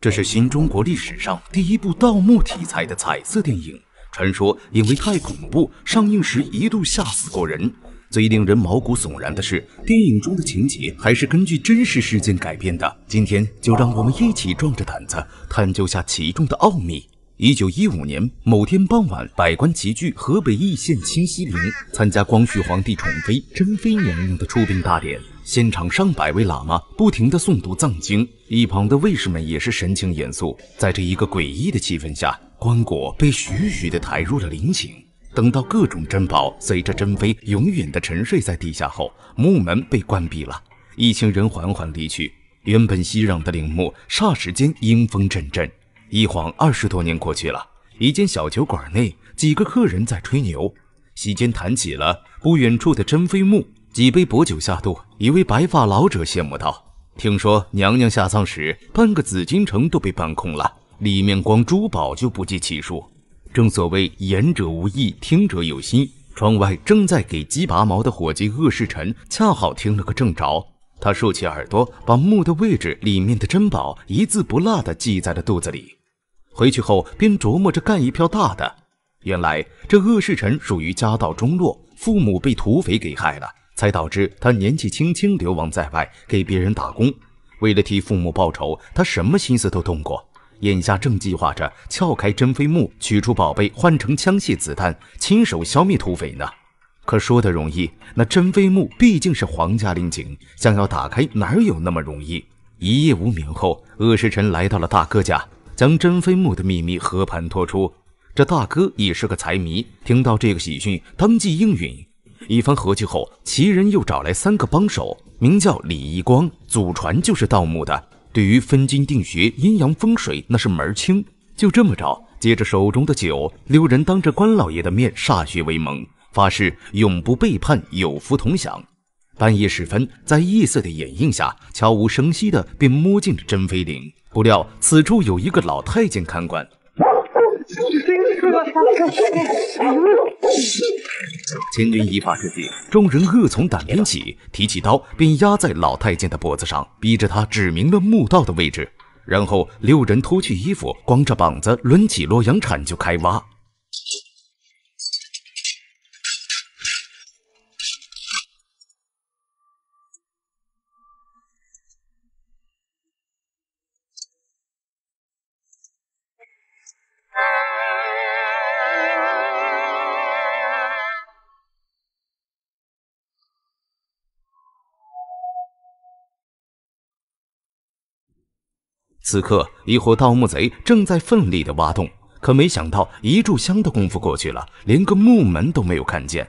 这是新中国历史上第一部盗墓题材的彩色电影。传说因为太恐怖，上映时一度吓死过人。最令人毛骨悚然的是，电影中的情节还是根据真实事件改编的。今天就让我们一起壮着胆子，探究下其中的奥秘。一九一五年某天傍晚，百官齐聚河北易县清西陵，参加光绪皇帝宠妃珍妃娘娘的出殡大典。现场上百位喇嘛不停地诵读藏经，一旁的卫士们也是神情严肃。在这一个诡异的气氛下，棺椁被徐徐地抬入了陵寝。等到各种珍宝随着珍妃永远地沉睡在地下后，墓门被关闭了。一行人缓缓离去，原本熙攘的陵墓霎时间阴风阵阵。一晃二十多年过去了，一间小酒馆内，几个客人在吹牛。席间谈起了不远处的珍妃墓。几杯薄酒下肚，一位白发老者羡慕道：“听说娘娘下葬时，半个紫禁城都被搬空了，里面光珠宝就不计其数。”正所谓言者无意，听者有心。窗外正在给鸡拔毛的伙计鄂世臣恰好听了个正着，他竖起耳朵，把墓的位置、里面的珍宝一字不落地记在了肚子里。回去后便琢磨着干一票大的。原来这恶世臣属于家道中落，父母被土匪给害了，才导致他年纪轻轻流亡在外，给别人打工。为了替父母报仇，他什么心思都动过。眼下正计划着撬开珍妃墓，取出宝贝换成枪械子弹，亲手消灭土匪呢。可说的容易，那珍妃墓毕竟是皇家陵寝，想要打开哪有那么容易？一夜无眠后，恶世臣来到了大哥家。将珍妃墓的秘密和盘托出，这大哥也是个财迷，听到这个喜讯，当即应允。一番合计后，七人又找来三个帮手，名叫李一光，祖传就是盗墓的，对于分金定穴、阴阳风水那是门儿清。就这么着，接着手中的酒，六人当着关老爷的面歃血为盟，发誓永不背叛，有福同享。半夜时分，在夜色的掩映下，悄无声息的便摸进了珍妃岭。不料此处有一个老太监看管。千钧一发之际，众人恶从胆边起，提起刀便压在老太监的脖子上，逼着他指明了墓道的位置。然后六人脱去衣服，光着膀子抡起洛阳铲就开挖。此刻，一伙盗墓贼正在奋力的挖洞，可没想到，一炷香的功夫过去了，连个墓门都没有看见。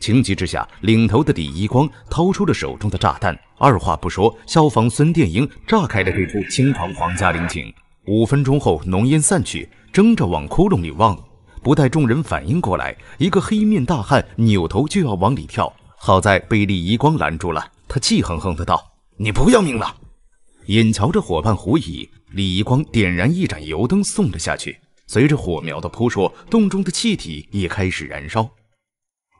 情急之下，领头的李一光掏出了手中的炸弹，二话不说，消防孙殿英炸开了这处青皇皇家陵寝。五分钟后，浓烟散去，争着往窟窿里望。不待众人反应过来，一个黑面大汉扭头就要往里跳，好在被李一光拦住了。他气哼哼的道：“你不要命了？”眼瞧着伙伴狐疑，李一光点燃一盏油灯送了下去。随着火苗的扑朔，洞中的气体也开始燃烧。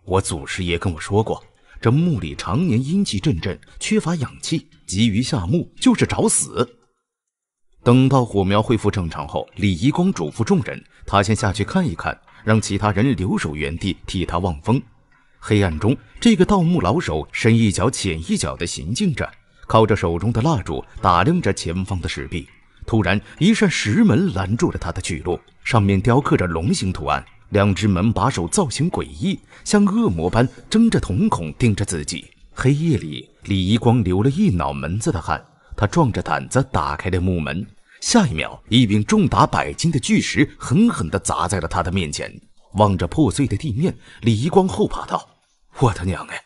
我祖师爷跟我说过，这墓里常年阴气阵阵，缺乏氧气，急于下墓就是找死。等到火苗恢复正常后，李一光嘱咐众人，他先下去看一看，让其他人留守原地替他望风。黑暗中，这个盗墓老手深一脚浅一脚地行进着。靠着手中的蜡烛打量着前方的石壁，突然一扇石门拦住了他的去路，上面雕刻着龙形图案，两只门把手造型诡异，像恶魔般睁着瞳孔盯着自己。黑夜里，李一光流了一脑门子的汗，他壮着胆子打开了木门，下一秒，一柄重达百斤的巨石狠狠地砸在了他的面前。望着破碎的地面，李一光后怕道：“我他娘哎！”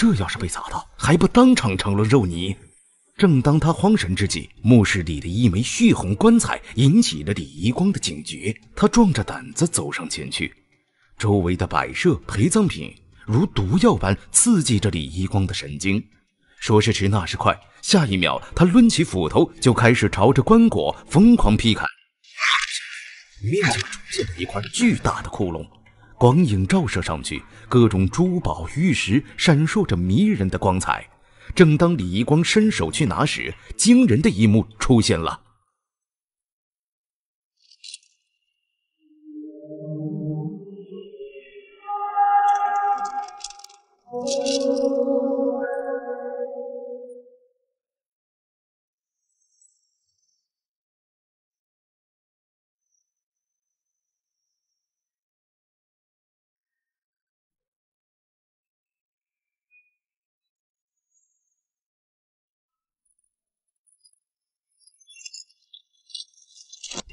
这要是被砸到，还不当场成了肉泥？正当他慌神之际，墓室里的一枚血红棺材引起了李一光的警觉。他壮着胆子走上前去，周围的摆设、陪葬品如毒药般刺激着李一光的神经。说时迟，那时快，下一秒，他抡起斧头就开始朝着棺椁疯狂劈砍，面上出现了一块巨大的窟窿。光影照射上去，各种珠宝玉石闪烁着迷人的光彩。正当李一光伸手去拿时，惊人的一幕出现了。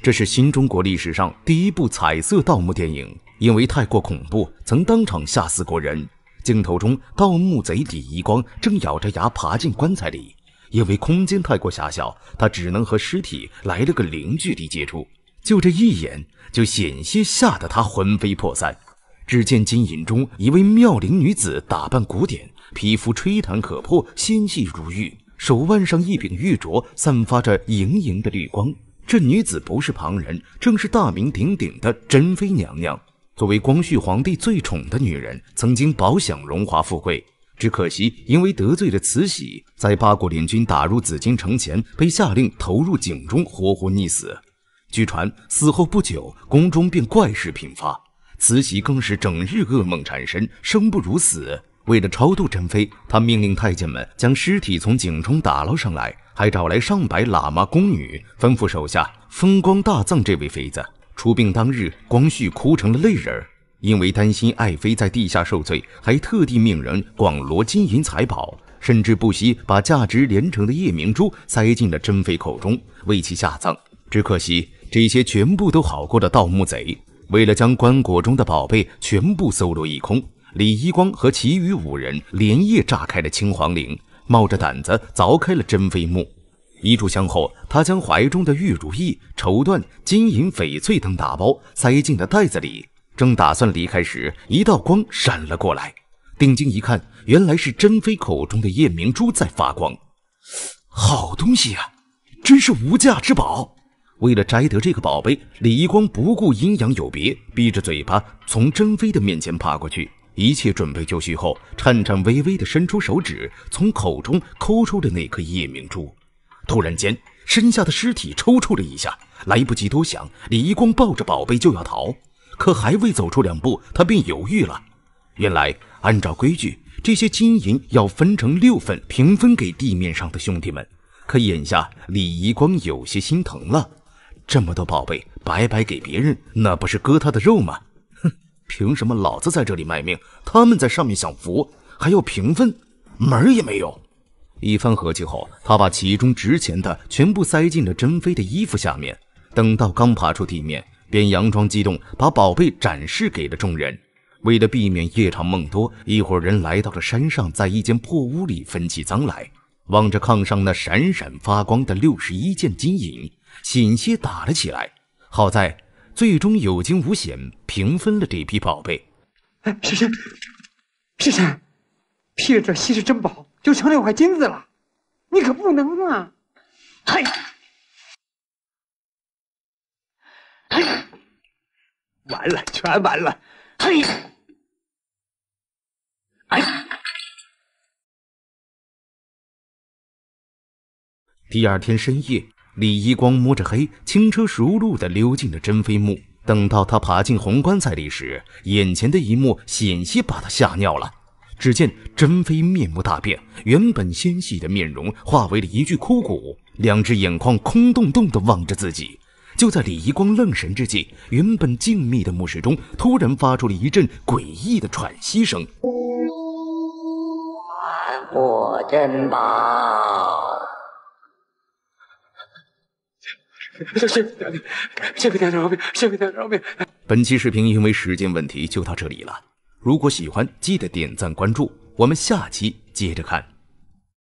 这是新中国历史上第一部彩色盗墓电影，因为太过恐怖，曾当场吓死过人。镜头中，盗墓贼李一光正咬着牙爬进棺材里，因为空间太过狭小，他只能和尸体来了个零距离接触。就这一眼，就险些吓得他魂飞魄散。只见金银中，一位妙龄女子打扮古典，皮肤吹弹可破，纤细如玉，手腕上一柄玉镯散发着莹莹的绿光。这女子不是旁人，正是大名鼎鼎的珍妃娘娘。作为光绪皇帝最宠的女人，曾经饱享荣华富贵。只可惜因为得罪了慈禧，在八国联军打入紫禁城前，被下令投入井中，活活溺死。据传死后不久，宫中便怪事频发，慈禧更是整日噩梦缠身，生不如死。为了超度珍妃，他命令太监们将尸体从井中打捞上来，还找来上百喇嘛、宫女，吩咐手下风光大葬这位妃子。出殡当日，光绪哭成了泪人儿，因为担心爱妃在地下受罪，还特地命人广罗金银财宝，甚至不惜把价值连城的夜明珠塞进了珍妃口中，为其下葬。只可惜，这些全部都好过了盗墓贼，为了将棺椁中的宝贝全部搜罗一空。李一光和其余五人连夜炸开了青黄陵，冒着胆子凿开了珍妃墓。一炷香后，他将怀中的玉如意、绸缎、金银、翡翠等打包塞进了袋子里，正打算离开时，一道光闪了过来。定睛一看，原来是珍妃口中的夜明珠在发光。好东西啊，真是无价之宝！为了摘得这个宝贝，李一光不顾阴阳有别，闭着嘴巴从珍妃的面前爬过去。一切准备就绪后，颤颤巍巍地伸出手指，从口中抠出了那颗夜明珠。突然间，身下的尸体抽搐了一下，来不及多想，李一光抱着宝贝就要逃。可还未走出两步，他便犹豫了。原来，按照规矩，这些金银要分成六份平分给地面上的兄弟们。可眼下，李一光有些心疼了，这么多宝贝白白给别人，那不是割他的肉吗？凭什么老子在这里卖命，他们在上面享福还要平分，门儿也没有。一番合计后，他把其中值钱的全部塞进了珍妃的衣服下面。等到刚爬出地面，便佯装激动，把宝贝展示给了众人。为了避免夜长梦多，一伙人来到了山上，在一间破屋里分起赃来。望着炕上那闪闪发光的六十一件金银，险些打了起来。好在。最终有惊无险，平分了这批宝贝。哎，师山，师山，披着稀世珍宝，就成了块金子了，你可不能啊！嘿，嘿，完了，全完了！嘿，哎。第二天深夜。李一光摸着黑，轻车熟路地溜进了珍妃墓。等到他爬进红棺材里时，眼前的一幕险些把他吓尿了。只见珍妃面目大变，原本纤细的面容化为了一具枯骨，两只眼眶空洞洞地望着自己。就在李一光愣神之际，原本静谧的墓室中突然发出了一阵诡异的喘息声。还我珍宝！谢娘谢大家饶命，谢大家饶命！本期视频因为时间问题就到这里了。如果喜欢，记得点赞关注，我们下期接着看。